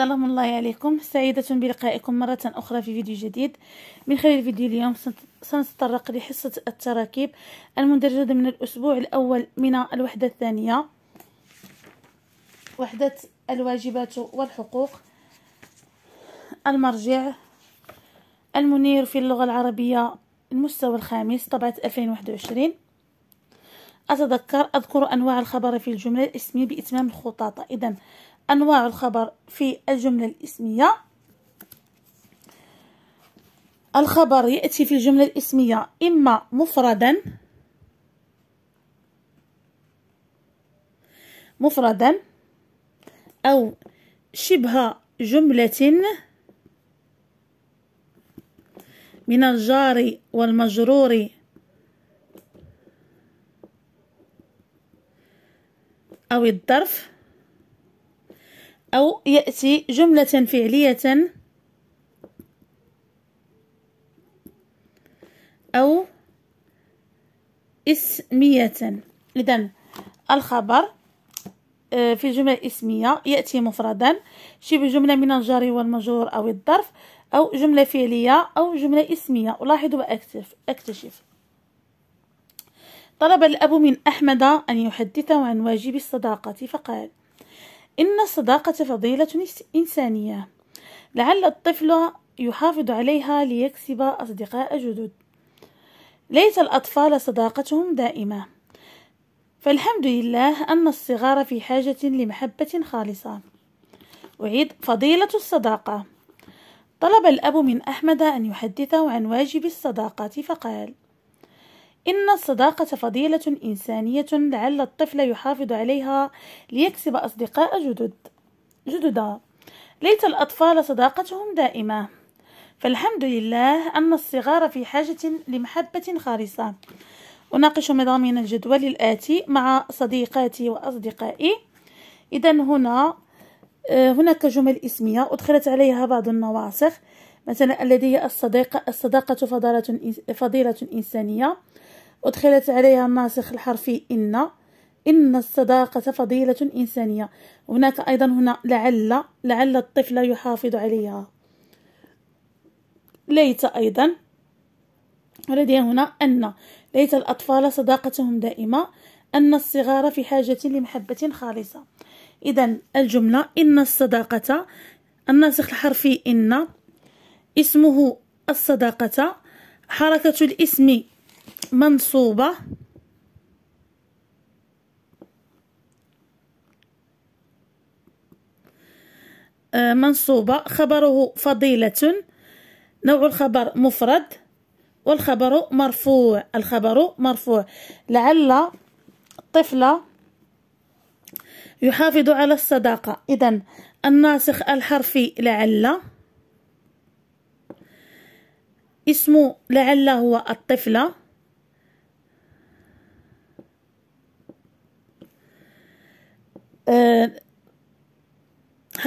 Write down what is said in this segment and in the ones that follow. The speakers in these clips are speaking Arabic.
السلام الله عليكم سعيدة بلقائكم مرة أخرى في فيديو جديد من خلال فيديو اليوم سنتطرق لحصة التراكيب المندرجة من الأسبوع الأول من الوحدة الثانية وحدة الواجبات والحقوق المرجع المنير في اللغة العربية المستوى الخامس طبعة 2021 أتذكر أذكر أنواع الخبر في الجملة الاسمية بإتمام الخطاطة إذا أنواع الخبر في الجملة الإسمية الخبر يأتي في الجملة الإسمية إما مفردا مفردا أو شبه جملة من الجار والمجرور أو الظرف أو يأتي جملة فعلية أو اسمية إذا الخبر آه، في جملة اسمية يأتي مفردا شبه جملة من الجار والمجرور أو الظرف أو جملة فعلية أو جملة اسمية ألاحظ وأكتشف طلب الأب من أحمد أن يحدثه عن واجب الصداقة فقال إن الصداقة فضيلة إنسانية لعل الطفل يحافظ عليها ليكسب أصدقاء جدد ليس الأطفال صداقتهم دائمة فالحمد لله أن الصغار في حاجة لمحبة خالصة أعيد فضيلة الصداقة طلب الأب من أحمد أن يحدثه عن واجب الصداقة فقال إن الصداقة فضيلة إنسانية لعل الطفل يحافظ عليها ليكسب أصدقاء جدد جددا ليت الأطفال صداقتهم دائمة فالحمد لله أن الصغار في حاجة لمحبة خالصة أناقش مضامين الجدول الآتي مع صديقاتي وأصدقائي إذا هنا آه، هناك جمل اسمية أدخلت عليها بعض النواصخ مثلا الذي الصديقة الصداقة فضيلة إنسانية أدخلت عليها الناسخ الحرفي إن إن الصداقة فضيلة إنسانية هناك أيضا هنا لعل لعل الطفل يحافظ عليها ليت أيضا ولدي هنا أن ليت الأطفال صداقتهم دائمة أن الصغار في حاجة لمحبة خالصة إذا الجملة إن الصداقة الناسخ الحرفي إن اسمه الصداقة حركة الاسم منصوبة آه، منصوبة خبره فضيلة نوع الخبر مفرد والخبر مرفوع الخبر مرفوع لعل الطفل يحافظ على الصداقة إذا الناسخ الحرفي لعل اسم لعل هو الطفلة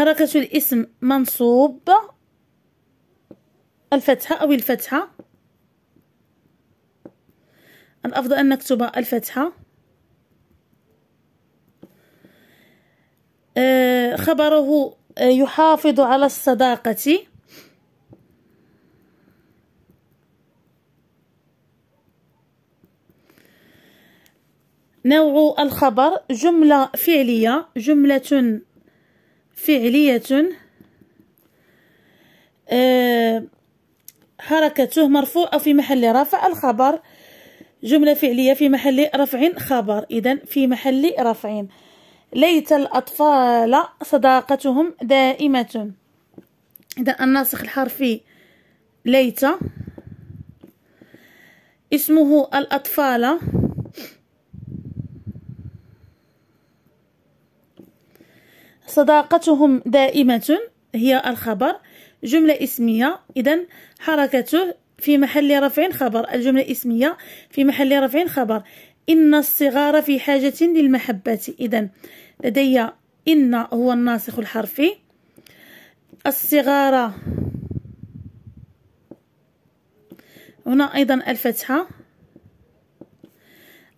حركة الاسم منصوب الفتحة أو الفتحة الأفضل أن نكتب الفتحة آه، خبره آه، يحافظ على الصداقة نوع الخبر جملة فعلية جملة فعلية آه، حركته مرفوعة في محل رفع الخبر جملة فعلية في محل رفع خبر إذا في محل رفع ليت الأطفال صداقتهم دائمة إذا الناسخ الحرفي ليت اسمه الأطفال صداقتهم دائمة هي الخبر جملة اسمية إذا حركته في محل رفع خبر الجملة اسمية في محل رفع خبر إن الصغار في حاجة للمحبة إذا لدي إن هو الناسخ الحرفي الصغار هنا أيضا الفتحة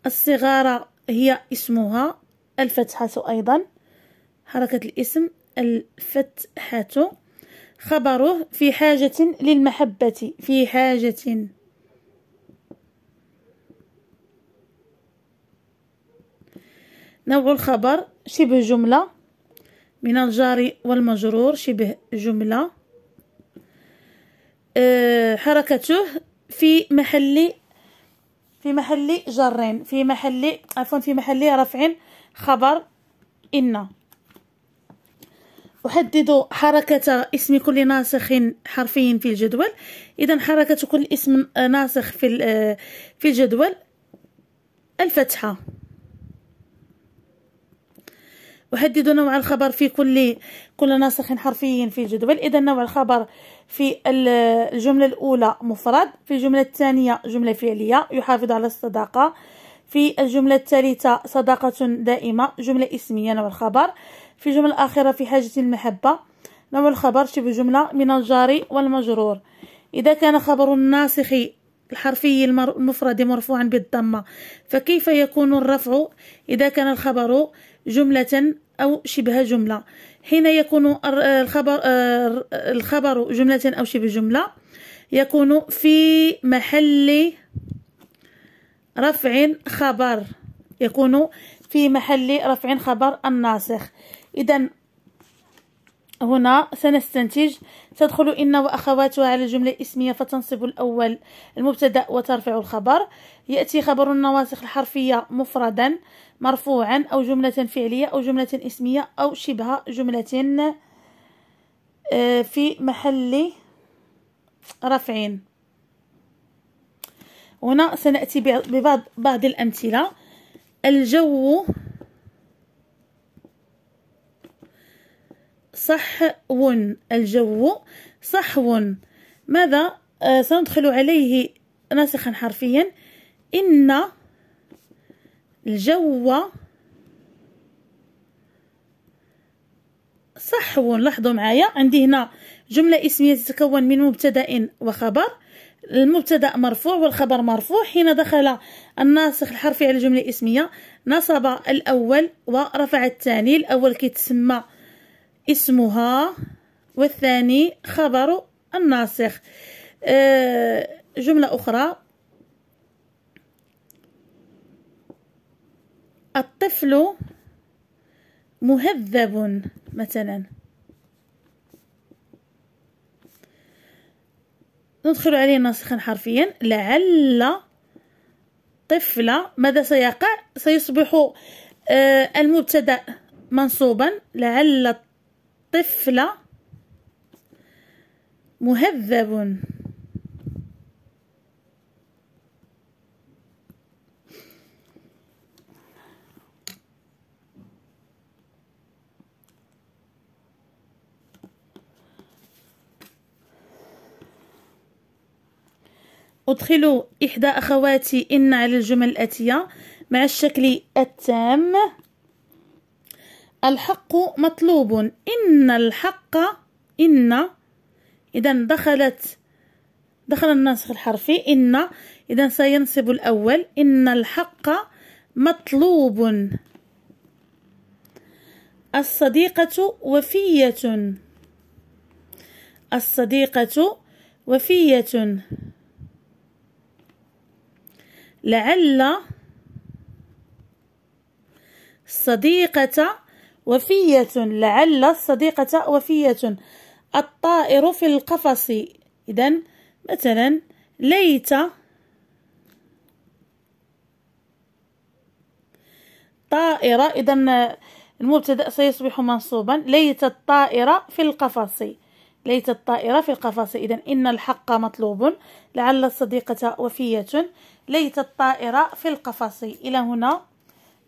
الصغار هي اسمها الفتحة أيضا حركة الاسم الفتحة خبره في حاجة للمحبة في حاجة نوع الخبر شبه جملة من الجار والمجرور شبه جملة أه، حركته في محل في محل جرين في محل عفوا في محل رفع خبر إن أحدد حركة اسم كل ناسخ حرفي في الجدول إذا حركة كل اسم ناسخ في في الجدول الفتحة أحدد نوع الخبر في كل كل ناسخ حرفي في الجدول إذا نوع الخبر في الجملة الأولى مفرد في الجملة الثانية جملة فعلية يحافظ على الصداقة في الجملة الثالثة صداقة دائمة جملة اسمية نوع الخبر في جملة آخرة في حاجة المحبة نوع الخبر شبه جملة من الجار والمجرور إذا كان خبر الناسخ الحرفي المفرد مرفوعا بالضمة فكيف يكون الرفع إذا كان الخبر جملة أو شبه جملة حين يكون الخبر الخبر جملة أو شبه جملة يكون في محل رفع خبر يكون في محل رفع خبر الناسخ اذا هنا سنستنتج تدخل إن وأخواتها على الجملة الاسمية فتنصب الأول المبتدأ وترفع الخبر يأتي خبر النواسخ الحرفية مفردا مرفوعا أو جملة فعلية أو جملة اسمية أو شبه جملة آه، في محل رفع هنا سنأتي ببعض بعض الأمثلة الجو صحو الجو صحو ماذا آه سندخل عليه ناسخا حرفيا إن الجو صحو لاحظوا معايا عندي هنا جملة اسمية تتكون من مبتدأ وخبر المبتدا مرفوع والخبر مرفوع حين دخل الناسخ الحرفي على الجمله الاسميه نصب الاول ورفع الثاني الاول كيتسمى اسمها والثاني خبر الناسخ آه، جملة أخرى الطفل مهذب مثلا ندخل عليه ناسخا حرفيا لعل طفل ماذا سيقع سيصبح آه، المبتدا منصوبا لعل طفل مهذب أدخل إحدى أخواتي إن على الجمل الآتية مع الشكل التام الحق مطلوب إن الحق إن إذا دخلت دخل الناسخ الحرفي إن إذا سينصب الأول إن الحق مطلوب الصديقة وفية الصديقة وفية لعل صديقة وفية لعل الصديقة وفية الطائر في القفص إذا مثلا ليت طائرة إذا المبتدأ سيصبح منصوبا ليت الطائرة في القفص ليت الطائرة في القفص إذا إن الحق مطلوب لعل الصديقة وفية ليت الطائرة في القفص إلى هنا